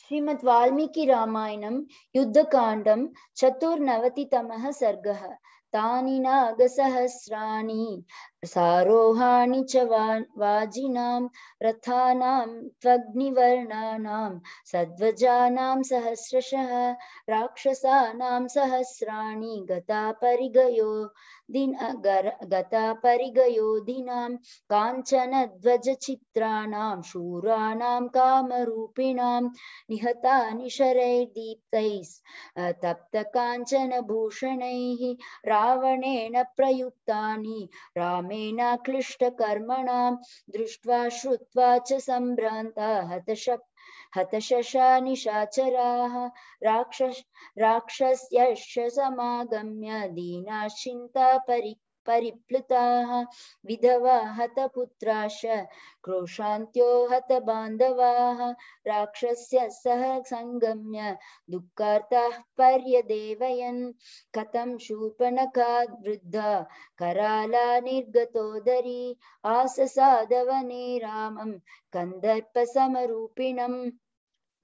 श्रीमद् वाल्मीकि रामायणं युद्धकाण्डं चतुर्नवतितमः सर्गः तानि नागसहस्राणि सारोहाणि च वाजिनां रथानां त्वग्निवर्णानां सद्वजानां सहस्रशः राक्षसानां सहस्राणि गता परिगयो दिन गता परिगयो परिगयोधिनां काञ्चनध्वजचित्राणां शूराणां कामरूपिणां निहतानि शरैर्दीप्तैः तप्तकाञ्चनभूषणैः रावणेन प्रयुक्तानि राम कर्मण दृष्ट्वा श्रुवा च हतश हतशशा निशाचरा राक्षस राक्षस्य समागम्य दीना चिंता परी परिप्लुताः विधवा हतपुत्राश क्रोशान्त्यो हतबान्धवाः राक्षस्य सह सङ्गम्य दुःखार्ताः पर्यदेवयन् कथं शूर्पणकाद्वृद्धा कराला निर्गतोदरी आससादवने रामं कन्दर्पसमरूपिणम्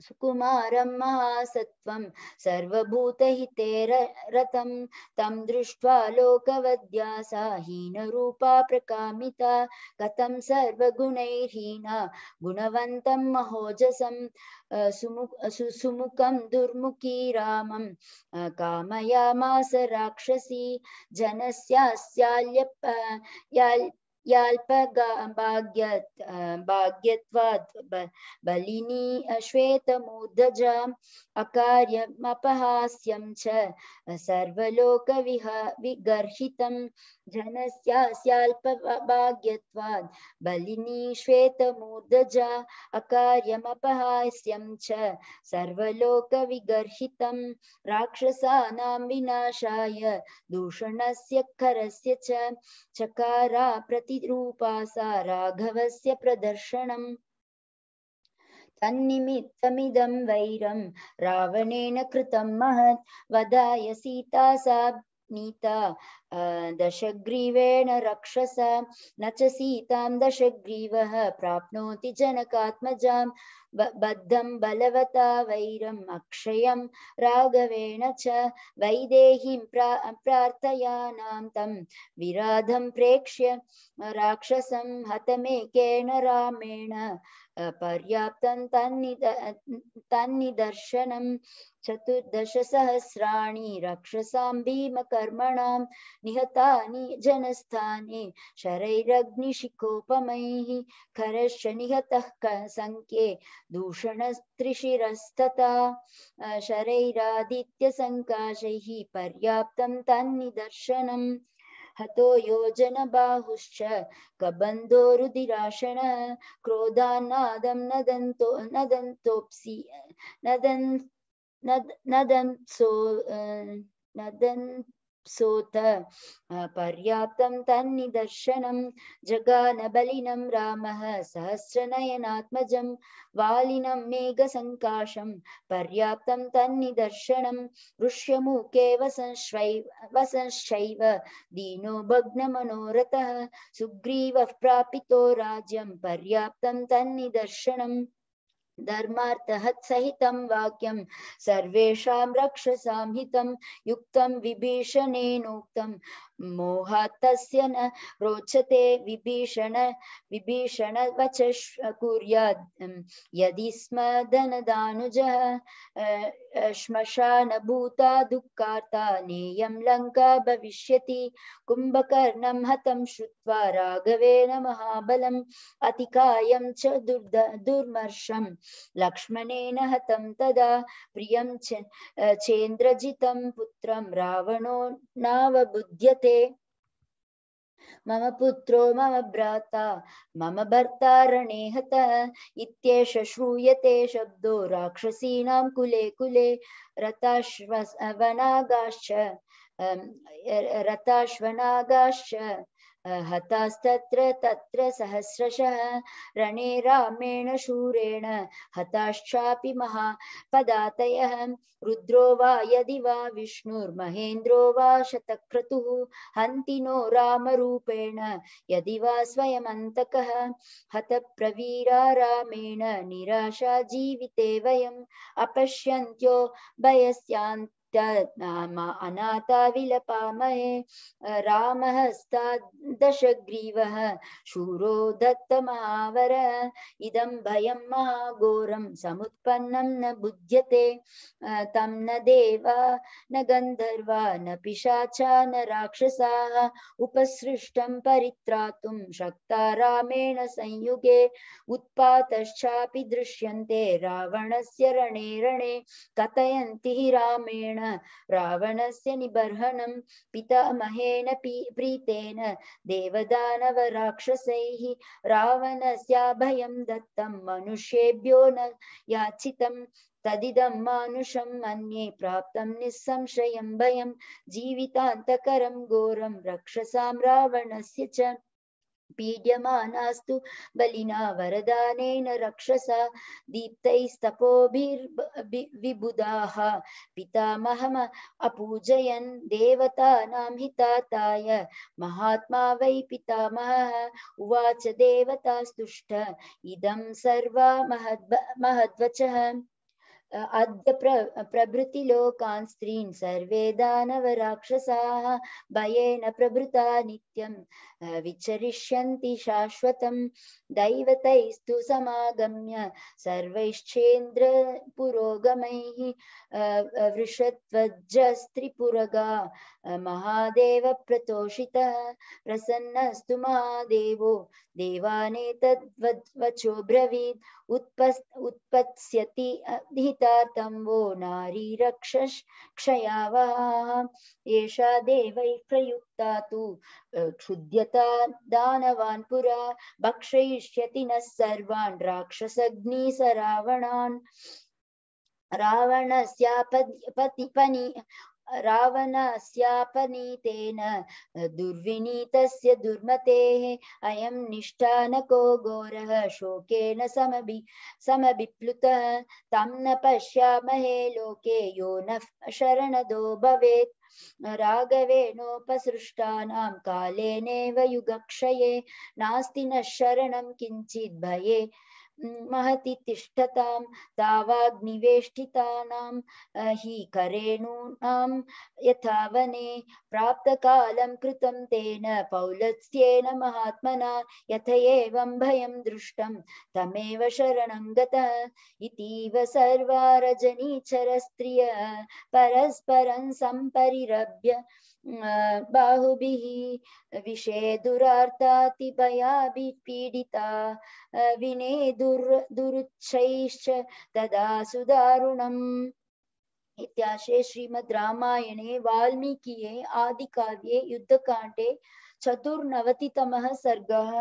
सुकुमारं महासत्त्वं सर्वभूतहिते रतं तं दृष्ट्वा लोकवद्या सा हीनरूपा प्रकामिता कथं सर्वगुणैर्हीना गुणवन्तं महोजसं सुमुखं दुर्मुखी रामं कामयामास राक्षसी जनस्यास्याल्यप याल्पगाभाग्यत् भाग्यत्वात् बलिनी श्वेत अकार्यमपहास्यं च सर्वलोकविहा विगर्हितं जनस्यास्याल्पभाग्यत्वात् बलिनी श्वेतमूर्धजा अकार्यमपहास्यं च राक्षसा विनाशा दूषण से खर से चकारा प्रतिरूपा सा राघवस्य प्रदर्शनम् तन्निमित्तमिदं वैरं रावणेन कृतं महत् वदाय सीता सा नीता दशग्रीवेण रक्षस न च सीतां दशग्रीवः प्राप्नोति जनकात्मजां बद्धं बलवता वैरम् अक्षयं राघवेण च वैदेहीं प्रा प्रार्थयानां तं विराधं प्रेक्ष्य राक्षसं हतमेकेन रामेण पर्याप्तं तन्निद तन्निदर्शनं चतुर्दशसहस्राणि रक्षसां भीमकर्मणां निहतानि जनस्थाने शरैरग्निशिखोपमैः खरश्च निहतः सङ्ख्ये दूषणस्त्रिशिरस्तथा शरैरादित्यसङ्काशैः पर्याप्तं तन्निदर्शनं हतो योजन क्रोधा नादम नदंतो नदंतोप्सी नदं नद नदं सो नदं प्सूत पर्याप्तं तन्निदर्शनं जगानबलिनं रामः सहस्रनयनात्मजं वालिनं मेघसङ्काशं पर्याप्तं तन्निदर्शनं ऋष्यमुखे वसंश्वै वसंश्चैव दीनो भग्नमनोरथः सुग्रीवः प्रापितो राज्यं पर्याप्तं तन्निदर्शनम् धर्मार्थहत् सहितं वाक्यं सर्वेषां रक्षसां युक्त युक्तं मोहात्तस्य न रोचते विभीषण विभीषणवच कुर्याद् यदि स्म धनदानुजः भूता दुःखार्ता नेयं लङ्का भविष्यति कुम्भकर्णं हतं श्रुत्वा राघवेण महाबलम् अतिकायं च दुर्द दुर्मर्षं लक्ष्मणेन हतं तदा प्रियं चेन्द्रजितं पुत्रं रावणो नावबुध्यते वर्तते मम पुत्रो मम भ्राता मम भर्ता रणे हतः इत्येष श्रूयते शब्दो राक्षसीणां कुले कुले अं, रताश्वनागाश्च रताश्वनागाश्च हतास्तत्र तत्र सहस्रशः रणे रामेण शूरेण हताश्चापि महापदातयः रुद्रो वा यदि वा विष्णुर्महेन्द्रो वा शतक्रतुः हन्ति नो रामरूपेण यदि वा स्वयमन्तकः हतप्रवीरा रामेण निराशा जीविते वयम् अपश्यन्त्यो भयस्यान्त तद्धाम अनाथाविलपामहे रामहस्तादशग्रीवः शूरो दत्तमहावर इदं भयं महाघोरं समुत्पन्नं न बुध्यते तं न देवा न गन्धर्वा न पिशाचा न राक्षसाः उपसृष्टं परित्रातुं शक्ता रामेण संयुगे उत्पातश्चापि दृश्यन्ते रावणस्य रणे रणे कथयन्ति रामेण रावण रावणस्य निबर्हणं पितामहेन प्रीतेन देवदानवराक्षसैः रावणस्याभयं दत्तं मनुष्येभ्यो न याचितं तदिदं मानुषं मन्ये प्राप्तं निःसंशयं भयं जीवितान्तकरं घोरं रक्षसां रावणस्य च पीड्यमानास्तु बलिना वरदानेन रक्षसा दीप्तैस्तपोभिर्विबुधाः पितामहम अपूजयन् देवतानां हिताताय महात्मा वै पितामहः उवाच देवतास्तुष्ट इदं सर्वा महद् महद्वचः अद्य प्र प्रभृतिलोकान् स्त्रीन् सर्वे दानवराक्षसाः भयेन प्रभृता नित्यं विचरिष्यन्ति शाश्वतं दैवतैस्तु समागम्य सर्वैश्चेन्द्रपुरोगमैः वृषध्वजस्त्रिपुरगा महादेवप्रतोषितः प्रसन्नस्तु महादेवो देवानेतद्वचो ब्रवीत् उत्पस् उत्पत्स्यति तं वो नारी रक्षक्षयावः एषा देव प्रयुक्ता तो क्षुद्यता दानवान् पुरा भक्षयिष्यति नः सर्वान् राक्षसग्निसरावणान् रावणस्यापतिपनि रावणस्यापनीतेन दुर्विनीतस्य दुर्मतेः अयं निष्ठानको घोरः शोकेन समभि समभिप्लुतः तं न पश्यामहे लोके यो नः शरणदो भवेत् राघवेणोपसृष्टानां कालेनेव युगक्षये नास्ति न शरणं किञ्चिद्भये महति तिष्ठतां तावाग्निवेष्टितानां हि करेणूनां यथा वने प्राप्तकालं कृतं तेन पौलस्त्येन महात्मना यथ एवं भयं दृष्टं तमेव शरणं गतः इतीव सर्वा रजनीचरस्त्रिय परस्परं सम्परिरभ्य बाहुभिः विषे दुरार्तातिभयाभिः पीडिता विने दुर् दुरुच्छैश्च तदा सुदारुणम् इत्याशे श्रीमद् रामायणे वाल्मीकिये आदिकाव्ये युद्धकाण्डे चतुर्नवतितमः सर्गः